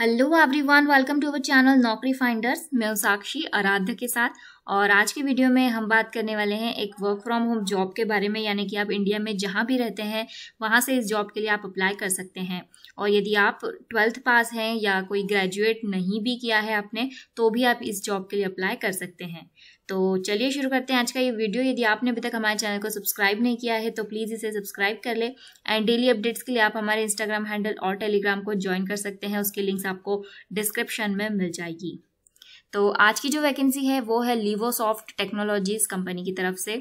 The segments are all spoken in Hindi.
hello everyone welcome to our channel Naukri finders मैं साक्षी आराध्य के साथ और आज के वीडियो में हम बात करने वाले हैं एक वर्क फ्रॉम होम जॉब के बारे में यानी कि आप इंडिया में जहाँ भी रहते हैं वहाँ से इस जॉब के लिए आप अप्लाई कर सकते हैं और यदि आप ट्वेल्थ पास हैं या कोई ग्रेजुएट नहीं भी किया है आपने तो भी आप इस जॉब के लिए अप्लाई कर सकते हैं तो चलिए शुरू करते हैं आज का ये वीडियो यदि आपने अभी तक हमारे चैनल को सब्सक्राइब नहीं किया है तो प्लीज़ इसे सब्सक्राइब कर ले एंड डेली अपडेट्स के लिए आप हमारे इंस्टाग्राम हैंडल और टेलीग्राम को ज्वाइन कर सकते हैं उसकी लिंक्स आपको डिस्क्रिप्शन में मिल जाएगी तो आज की जो वैकेंसी है वो है लीवोसॉफ्ट टेक्नोलॉजीज़ कंपनी की तरफ से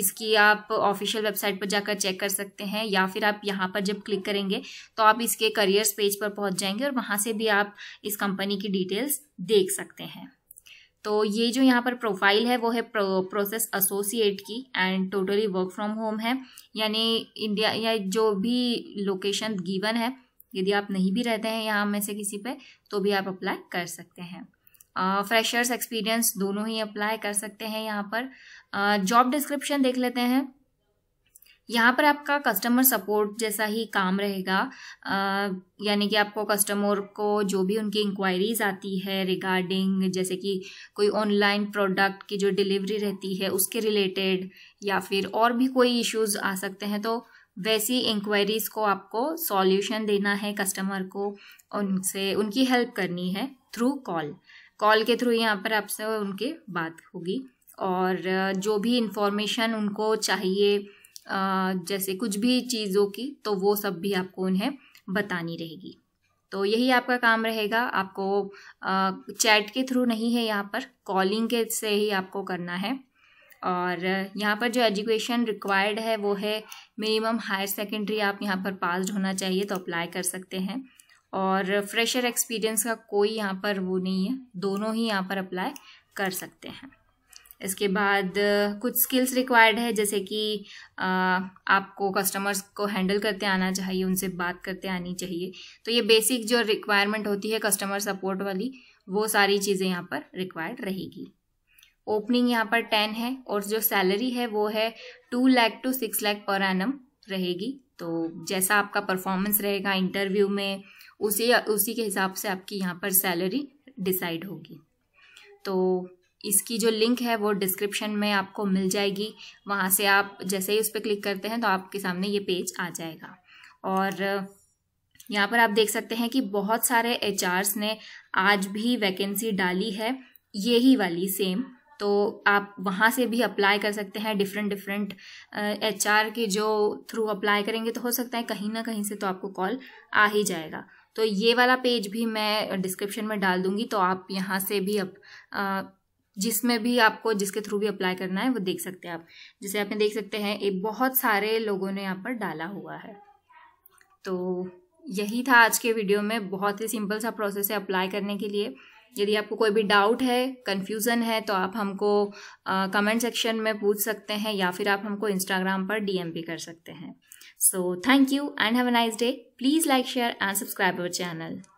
इसकी आप ऑफिशियल वेबसाइट पर जाकर चेक कर सकते हैं या फिर आप यहाँ पर जब क्लिक करेंगे तो आप इसके करियर्स पेज पर पहुँच जाएंगे और वहाँ से भी आप इस कंपनी की डिटेल्स देख सकते हैं तो ये जो यहाँ पर प्रोफाइल है वो है प्रो, प्रोसेस एसोसिएट की and totally work from home है यानी इंडिया या जो भी लोकेशन गिवन है यदि आप नहीं भी रहते हैं यहाँ में से किसी पे तो भी आप अप्लाई कर सकते हैं फ्रेशर्स uh, एक्सपीरियंस दोनों ही अप्लाई कर सकते हैं यहाँ पर जॉब uh, डिस्क्रिप्शन देख लेते हैं यहाँ पर आपका कस्टमर सपोर्ट जैसा ही काम रहेगा यानी कि आपको कस्टमर को जो भी उनकी इंक्वायरीज आती है रिगार्डिंग जैसे कि कोई ऑनलाइन प्रोडक्ट की जो डिलीवरी रहती है उसके रिलेटेड या फिर और भी कोई इश्यूज आ सकते हैं तो वैसी इंक्वायरीज को आपको सॉल्यूशन देना है कस्टमर को उनसे उनकी हेल्प करनी है थ्रू कॉल कॉल के थ्रू यहाँ पर आपसे उनके बात होगी और जो भी इंफॉर्मेशन उनको चाहिए जैसे कुछ भी चीज़ों की तो वो सब भी आपको उन्हें बतानी रहेगी तो यही आपका काम रहेगा आपको चैट के थ्रू नहीं है यहाँ पर कॉलिंग के से ही आपको करना है और यहाँ पर जो एजुकेशन रिक्वायर्ड है वो है मिनिमम हायर सेकेंडरी आप यहाँ पर पास्ड होना चाहिए तो अप्लाई कर सकते हैं और फ्रेशर एक्सपीरियंस का कोई यहाँ पर वो नहीं है दोनों ही यहाँ पर अप्लाई कर सकते हैं इसके बाद कुछ स्किल्स रिक्वायर्ड है जैसे कि आपको कस्टमर्स को हैंडल करते आना चाहिए उनसे बात करते आनी चाहिए तो ये बेसिक जो रिक्वायरमेंट होती है कस्टमर सपोर्ट वाली वो सारी चीज़ें यहाँ पर रिक्वायर्ड रहेगी ओपनिंग यहाँ पर टेन है और जो सैलरी है वो है two lakh to six lakh per annum रहेगी तो जैसा आपका परफॉर्मेंस रहेगा इंटरव्यू में उसी उसी के हिसाब से आपकी यहाँ पर सैलरी डिसाइड होगी तो इसकी जो लिंक है वो डिस्क्रिप्शन में आपको मिल जाएगी वहाँ से आप जैसे ही उस पर क्लिक करते हैं तो आपके सामने ये पेज आ जाएगा और यहाँ पर आप देख सकते हैं कि बहुत सारे एच ने आज भी वैकेंसी डाली है ये ही वाली सेम तो आप वहाँ से भी अप्लाई कर सकते हैं डिफरेंट डिफरेंट एच के जो थ्रू अप्लाई करेंगे तो हो सकता है कहीं ना कहीं से तो आपको कॉल आ ही जाएगा तो ये वाला पेज भी मैं डिस्क्रिप्शन में डाल दूंगी तो आप यहाँ से भी अप, जिसमें भी आपको जिसके थ्रू भी अप्लाई करना है वो देख सकते हैं आप जैसे आपने देख सकते हैं एक बहुत सारे लोगों ने यहाँ पर डाला हुआ है तो यही था आज के वीडियो में बहुत ही सिंपल सा प्रोसेस है अप्लाई करने के लिए यदि आपको कोई भी डाउट है कन्फ्यूज़न है तो आप हमको कमेंट सेक्शन में पूछ सकते हैं या फिर आप हमको इंस्टाग्राम पर डीएम भी कर सकते हैं so thank you and have a nice day please like share and subscribe our channel